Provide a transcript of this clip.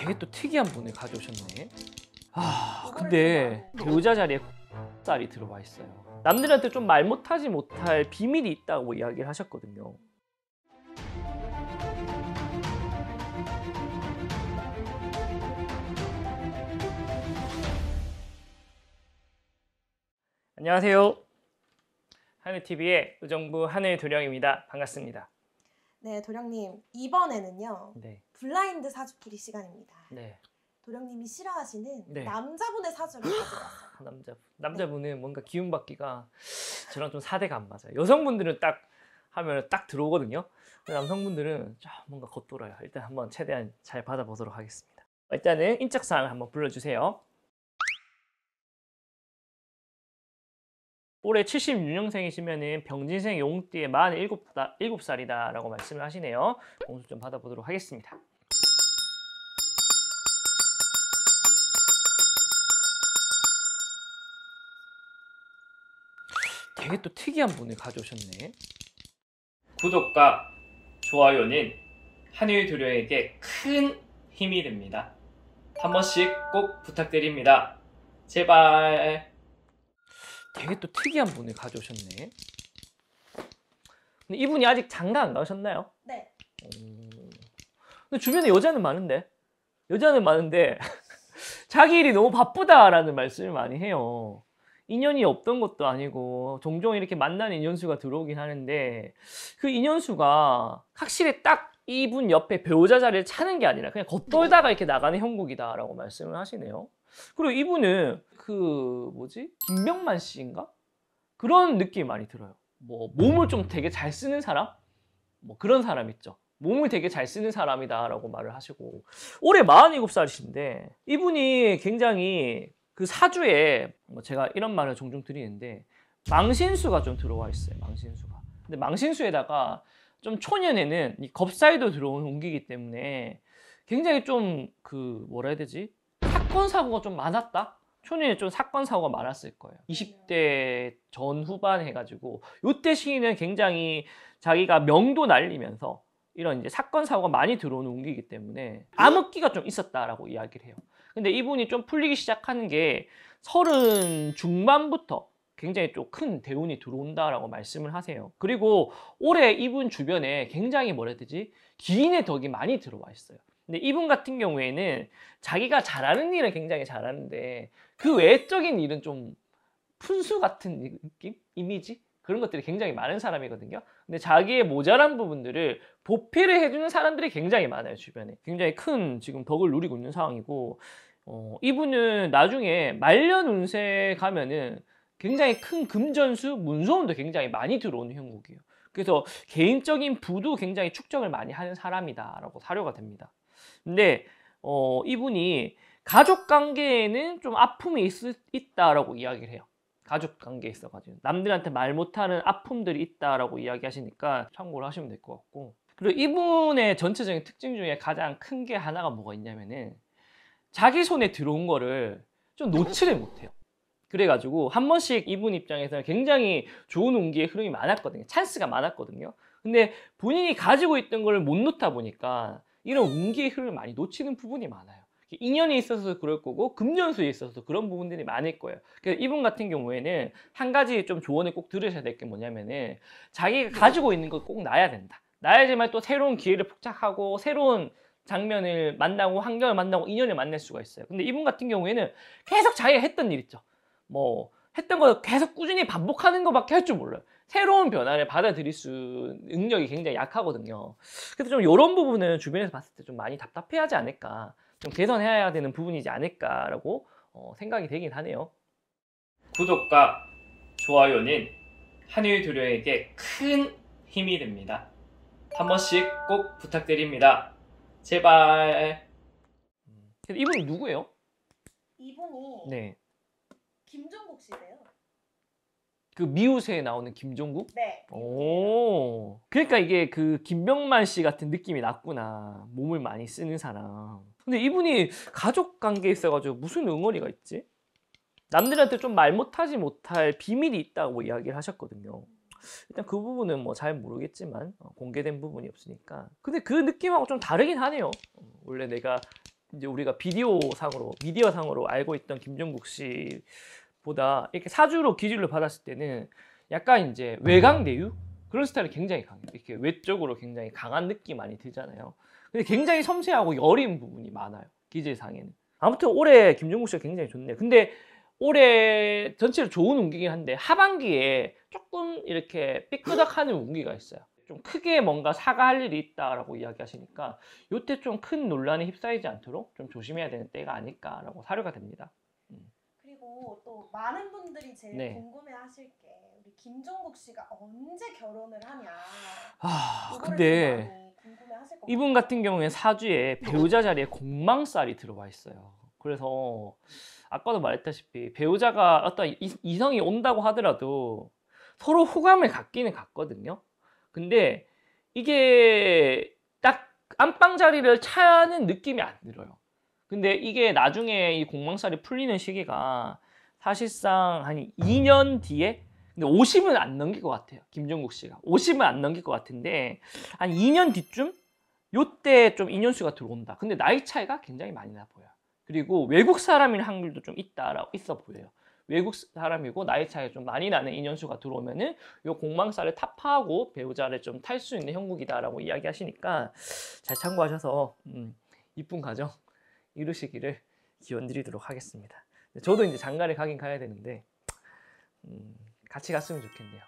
되게 또 특이한 분을 가져오셨네. 아 근데 여자 자리에 쌀이 들어와 있어요. 남들한테 좀 말 못하지 못할 비밀이 있다고 이야기를 하셨거든요. 안녕하세요. 하늘TV의 의정부 하늘도령입니다. 반갑습니다. 네, 도령님. 이번에는요. 네. 블라인드 사주풀이 시간입니다. 네. 도령님이 싫어하시는 네. 남자분의 사주를 아, 가져왔어요. 남자분. 네. 남자분은 뭔가 기운 받기가 저랑 좀 사대가 안 맞아요. 여성분들은 딱 하면 딱 들어오거든요. 남성분들은 좀 뭔가 겉돌아요. 일단 한번 최대한 잘 받아보도록 하겠습니다. 일단은 인적사항을 한번 불러주세요. 올해 76년생이시면은 병진생 용띠의 4 7살이다 라고 말씀을 하시네요. 공수 좀 받아보도록 하겠습니다. 되게 또 특이한 분을 가져오셨네. 구독과 좋아요는 한일 도료에게 큰 힘이 됩니다. 한 번씩 꼭 부탁드립니다. 제발. 되게 또 특이한 분을 가져오셨네. 근데 이분이 아직 장가 안 가셨나요? 네. 오. 음. 근데 주변에 여자는 많은데 여자는 많은데 자기 일이 너무 바쁘다라는 말씀을 많이 해요. 인연이 없던 것도 아니고 종종 이렇게 만나는 인연수가 들어오긴 하는데 그 인연수가 확실히 딱 이분 옆에 배우자 자리를 차는 게 아니라 그냥 겉돌다가 이렇게 나가는 형국이다라고 말씀을 하시네요. 그리고 이분은 그 뭐지 김병만 씨인가 그런 느낌이 많이 들어요. 뭐 몸을 좀 되게 잘 쓰는 사람 뭐 그런 사람 있죠. 몸을 되게 잘 쓰는 사람이다라고 말을 하시고 올해 47살이신데 이분이 굉장히 그 사주에 뭐 제가 이런 말을 종종 드리는데 망신수가 좀 들어와 있어요. 망신수가. 근데 망신수에다가 좀 초년에는 이겁살도 들어온 운기이기 때문에 굉장히 좀 그 뭐라 해야 되지? 사건 사고가 좀 많았다? 초년에 좀 사건 사고가 많았을 거예요. 20대 전 후반 해가지고 요 때 시기는 굉장히 자기가 명도 날리면서 이런 이제 사건 사고가 많이 들어오는 운기이기 때문에 암흑기가 좀 있었다라고 이야기를 해요. 근데 이분이 좀 풀리기 시작하는 게 서른 중반부터 굉장히 좀 큰 대운이 들어온다라고 말씀을 하세요. 그리고 올해 이분 주변에 굉장히 뭐라 해야 되지? 기인의 덕이 많이 들어와 있어요. 근데 이분 같은 경우에는 자기가 잘하는 일을 굉장히 잘하는데 그 외적인 일은 좀 푼수 같은 느낌? 이미지? 그런 것들이 굉장히 많은 사람이거든요. 근데 자기의 모자란 부분들을 보필을 해주는 사람들이 굉장히 많아요, 주변에. 굉장히 큰 지금 덕을 누리고 있는 상황이고, 어, 이분은 나중에 말년 운세 가면은 굉장히 큰 금전수, 문소운도 굉장히 많이 들어오는 형국이에요. 그래서 개인적인 부도 굉장히 축적을 많이 하는 사람이다라고 사료가 됩니다. 근데 어, 이분이 가족 관계에는 좀 아픔이 있을, 있다라고 이야기를 해요. 가족 관계에 있어가지고 남들한테 말 못하는 아픔들이 있다라고 이야기하시니까 참고를 하시면 될 것 같고 그리고 이분의 전체적인 특징 중에 가장 큰 게 하나가 뭐가 있냐면은 자기 손에 들어온 거를 좀놓출를 못해요. 그래가지고 한 번씩 이분 입장에서는 굉장히 좋은 운기의 흐름이 많았거든요. 찬스가 많았거든요. 근데 본인이 가지고 있던 걸 못 놓다 보니까 이런 운기의 흐름을 많이 놓치는 부분이 많아요. 인연이 있어서 그럴 거고 금년수에 있어서 그런 부분들이 많을 거예요. 그래서 이분 같은 경우에는 한 가지 좀 조언을 꼭 들으셔야 될 게 뭐냐면은 자기가 네. 가지고 있는 걸 꼭 놔야 된다. 놔야지만 또 새로운 기회를 포착하고 새로운 장면을 만나고 환경을 만나고 인연을 만날 수가 있어요. 근데 이분 같은 경우에는 계속 자기가 했던 일 있죠. 뭐 했던 거 계속 꾸준히 반복하는 거밖에 할 줄 몰라요. 새로운 변화를 받아들일 수 능력이 굉장히 약하거든요. 그래서 좀 이런 부분은 주변에서 봤을 때 좀 많이 답답해하지 않을까, 좀 개선해야 되는 부분이지 않을까라고 어, 생각이 되긴 하네요. 구독과 좋아요는 한일 두려에게 큰 힘이 됩니다. 한 번씩 꼭 부탁드립니다. 제발. 이분 누구예요? 이분이 네. 김종국 씨래요. 그 미우새에 나오는 김종국? 네. 오. 그러니까 이게 그 김병만 씨 같은 느낌이 났구나. 몸을 많이 쓰는 사람. 근데 이분이 가족 관계에 있어가지고 무슨 응어리가 있지? 남들한테 좀 말 못하지 못할 비밀이 있다고 이야기를 하셨거든요. 일단 그 부분은 뭐 잘 모르겠지만 어, 공개된 부분이 없으니까. 근데 그 느낌하고 좀 다르긴 하네요. 어, 원래 내가 이제 우리가 비디오 상으로 미디어 상으로 알고 있던 김종국 씨 보다 이렇게 사주로 기질로 받았을 때는 약간 이제 외강대유 음. 그런 스타일이 굉장히 강해요. 이렇게 외적으로 굉장히 강한 느낌 많이 들잖아요. 근데 굉장히 섬세하고 여린 부분이 많아요. 기질상에는. 아무튼 올해 김종국 씨가 굉장히 좋네요. 근데 올해 전체로 좋은 운기긴 한데 하반기에 조금 이렇게 삐끄덕하는 운기가 있어요. 좀 크게 뭔가 사과할 일이 있다라고 이야기하시니까 이때 좀 큰 논란에 휩싸이지 않도록 좀 조심해야 되는 때가 아닐까라고 사료가 됩니다. 또 많은 분들이 제일 네. 궁금해하실 게 우리 김종국 씨가 언제 결혼을 하냐. 아 근데 이분 같은 경우에 사주에 배우자 자리에 공망살이 들어와 있어요. 그래서 아까도 말했다시피 배우자가 어떤 이성이 온다고 하더라도 서로 호감을 갖기는 갖거든요. 근데 이게 딱 안방 자리를 차는 느낌이 안 들어요. 근데 이게 나중에 이 공망살이 풀리는 시기가 사실상 한 2년 뒤에 근데 50은 안 넘길 것 같아요. 김종국 씨가. 50은 안 넘길 것 같은데 한 2년 뒤쯤 요 때 좀 인연수가 들어온다. 근데 나이 차이가 굉장히 많이 나 보여. 그리고 외국 사람인 확률도 좀 있다라고 있어 보여요. 외국 사람이고 나이 차이가 좀 많이 나는 인연수가 들어오면은 요 공망사를 타파하고 배우자를 좀 탈 수 있는 형국이다라고 이야기하시니까 잘 참고하셔서 음, 이쁜 가정 이루시기를 기원 드리도록 하겠습니다. 저도 이제 장가를 가긴 가야 되는데 음, 같이 갔으면 좋겠네요.